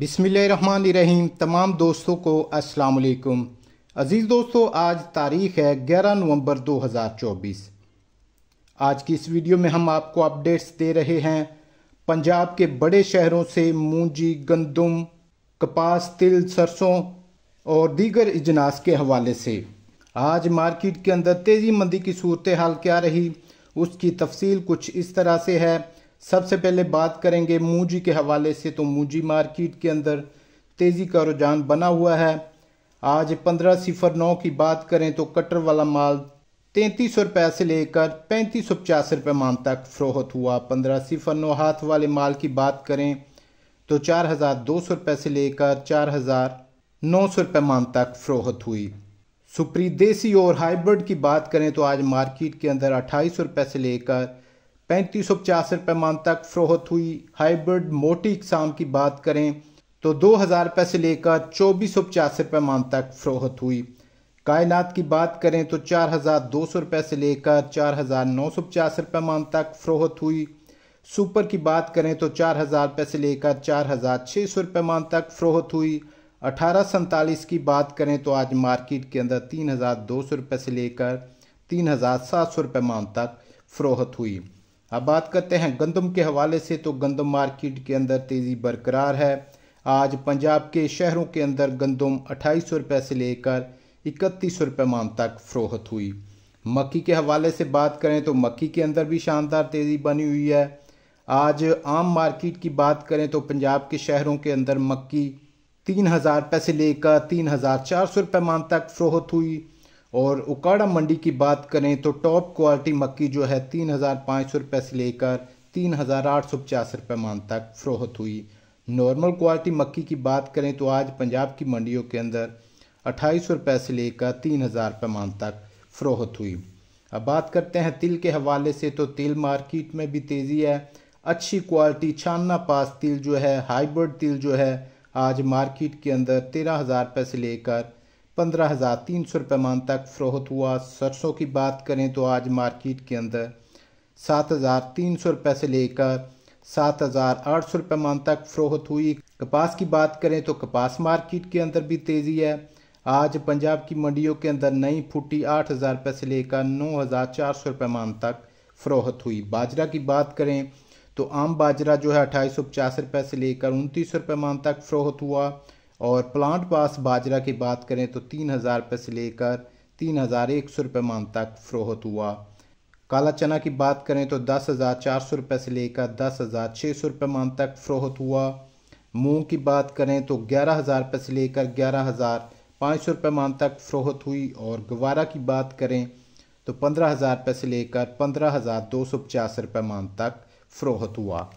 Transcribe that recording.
बिसमीम तमाम दोस्तों को अस्सलाम वालेकुम अज़ीज़ दोस्तों आज तारीख़ है 11 नवंबर 2024 आज की इस वीडियो में हम आपको अपडेट्स दे रहे हैं पंजाब के बड़े शहरों से मूंजी गंदम कपास तिल सरसों और दीगर इजनास के हवाले से आज मार्केट के अंदर तेज़ी मंदी की सूरत हाल क्या रही उसकी तफसील कुछ इस तरह से है सबसे पहले बात करेंगे मूजी के हवाले से तो मूजी मार्केट के अंदर तेज़ी का रुझान बना हुआ है आज पंद्रह सिफर नौ की बात करें तो कटर वाला माल तैंतीस सौ रुपये से लेकर पैंतीस सौ पचास रुपये माम तक फ़रोहत हुआ पंद्रह सिफर नौ हाथ वाले माल की बात करें तो चार हज़ार दो सौ रुपये से लेकर चार हज़ार नौ सौ रुपये माम तक फ़रोहत हुई सुप्री देसी और हाइब्रिड की बात करें तो आज मार्केट के अंदर अट्ठाईस सौ रुपये से लेकर पैंतीस सौ पचास मान तक फरोहत हुई हाइब्रिड मोटी इकसाम की बात करें तो दो हज़ार रुपये से लेकर चौबीस सौ पचास रुपये मान तक फरोहत हुई कायनात की बात करें तो चार हज़ार दो सौ रुपये से लेकर चार हज़ार नौ सौ पचास रुपये मान तक फरोहत हुई सुपर की बात करें तो चार हज़ार रुपये से लेकर चार हज़ार छः सौ रुपये मान तक फरोहत हुई अठारह सैंतालीस की बात करें तो आज मार्केट के अंदर तीन हज़ार दो सौ रुपये से लेकर तीन हज़ार सात सौ रुपये मान तक फरोहत हुई अब बात करते हैं गंदम के हवाले से तो गंदम मार्केट के अंदर तेज़ी बरकरार है आज पंजाब के शहरों के अंदर गंदम अट्ठाईस सौ रुपये से लेकर इकतीस सौ रुपये मान तक फ़रोहत हुई मक्की के हवाले से बात करें तो मक्की के अंदर भी शानदार तेज़ी बनी हुई है आज आम मार्केट की बात करें तो पंजाब के शहरों के अंदर मक्की तीन हज़ार रुपये से लेकर तीन हज़ार चार सौ रुपये मान तक फ़रोहत हुई और उकाड़ा मंडी की बात करें तो टॉप क्वालिटी मक्की जो है तीन हज़ार पाँच सौ रुपये से लेकर तीन हज़ार आठ सौ पचास रुपये मान तक फ़रोहत हुई नॉर्मल क्वालिटी मक्की की बात करें तो आज पंजाब की मंडियों के अंदर अट्ठाईस सौ रुपये से लेकर तीन हज़ार रुपये मान तक फ़रोहत हुई अब बात करते हैं तिल के हवाले से तो तिल मार्केट में भी तेज़ी है अच्छी क्वालिटी छानना पास तिल जो है हाइब्रिड तिल जो है आज मार्केट के अंदर तेरह हज़ार रुपये से लेकर पंद्रह हज़ार तीन सौ रुपये मान तक फ़रोहत हुआ सरसों की बात करें तो आज मार्केट के अंदर सात हज़ार तीन सौ रुपये से लेकर सात हज़ार आठ सौ रुपये मान तक फ़रोहत हुई कपास की बात करें तो कपास मार्केट के अंदर भी तेज़ी है आज पंजाब की मंडियों के अंदर नई फुटी आठ हज़ार रुपये से लेकर नौ हज़ार चार सौ रुपये मान तक फ़रोहत हुई बाजरा की बात करें तो आम बाजरा जो है अट्ठाईस सौ पचास रुपये से लेकर उनतीस सौ रुपये मान तक फ़रोहत हुआ और प्लांट पास बाजरा की बात करें तो तीन हज़ार रुपये से लेकर तीन हज़ार एक सौ रुपये मान तक फ़रोहत हुआ काला चना की बात करें तो दस हज़ार चार सौ रुपये से लेकर दस हज़ार छः सौ रुपये मान तक फ़रोहत हुआ मूंग की बात करें तो ग्यारह हज़ार रुपये से लेकर ग्यारह हज़ार पाँच सौ रुपये मान तक फ़रोहत हुई और गवारा की बात करें तो पंद्रह हज़ार रुपये से लेकर पंद्रह हज़ार दो सौ पचास रुपये मान तक फ़रोहत हुआ